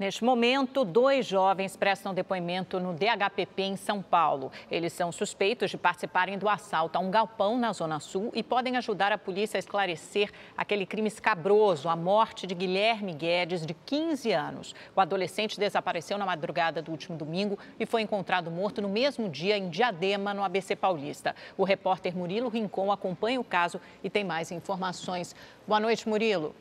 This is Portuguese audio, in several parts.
Neste momento, dois jovens prestam depoimento no DHPP em São Paulo. Eles são suspeitos de participarem do assalto a um galpão na Zona Sul e podem ajudar a polícia a esclarecer aquele crime escabroso, a morte de Guilherme Guedes, de 15 anos. O adolescente desapareceu na madrugada do último domingo e foi encontrado morto no mesmo dia em Diadema, no ABC Paulista. O repórter Murilo Rincon acompanha o caso e tem mais informações. Boa noite, Murilo.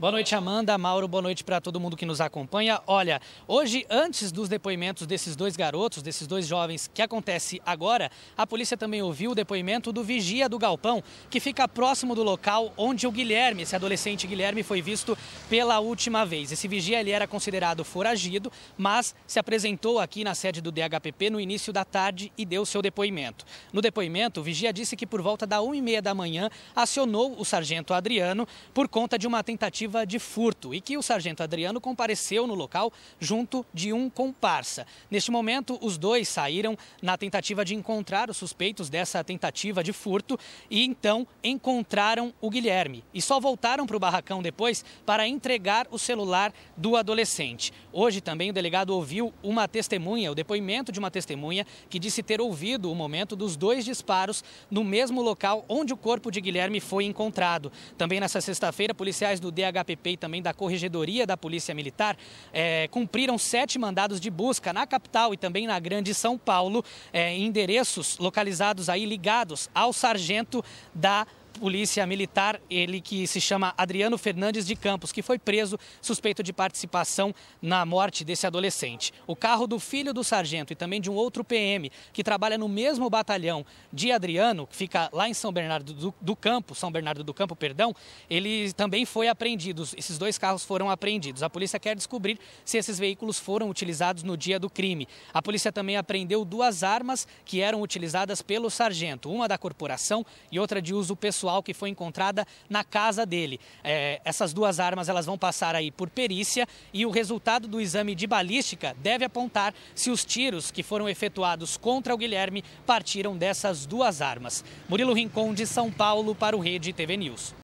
Boa noite, Amanda. Mauro, boa noite para todo mundo que nos acompanha. Olha, hoje, antes dos depoimentos desses dois garotos, desses dois jovens, que acontece agora, a polícia também ouviu o depoimento do vigia do galpão, que fica próximo do local onde o Guilherme, esse adolescente Guilherme, foi visto pela última vez. Esse vigia ele era considerado foragido, mas se apresentou aqui na sede do DHPP no início da tarde e deu seu depoimento. No depoimento, o vigia disse que por volta da 1h30 da manhã acionou o sargento Adriano por conta de uma tentativa tentativa de furto e que o sargento Adriano compareceu no local junto de um comparsa. Neste momento, os dois saíram na tentativa de encontrar os suspeitos dessa tentativa de furto e então encontraram o Guilherme e só voltaram para o barracão depois para entregar o celular do adolescente. Hoje também o delegado ouviu uma testemunha, o depoimento de uma testemunha que disse ter ouvido o momento dos dois disparos no mesmo local onde o corpo de Guilherme foi encontrado. Também nessa sexta-feira, policiais do DH HPP e também da Corregedoria da Polícia Militar é, cumpriram sete mandados de busca na capital e também na Grande São Paulo, é, em endereços localizados aí ligados ao sargento da polícia militar, ele que se chama Adriano Fernandes de Campos, que foi preso suspeito de participação na morte desse adolescente. O carro do filho do sargento e também de um outro PM que trabalha no mesmo batalhão de Adriano, que fica lá em São Bernardo do, do Campo, São Bernardo do Campo, perdão, ele também foi apreendido. Esses dois carros foram apreendidos. A polícia quer descobrir se esses veículos foram utilizados no dia do crime. A polícia também apreendeu duas armas que eram utilizadas pelo sargento, uma da corporação e outra de uso pessoal pessoal que foi encontrada na casa dele. É, essas duas armas elas vão passar aí por perícia e o resultado do exame de balística deve apontar se os tiros que foram efetuados contra o Guilherme partiram dessas duas armas. Murilo Rincon de São Paulo para o Rede TV News.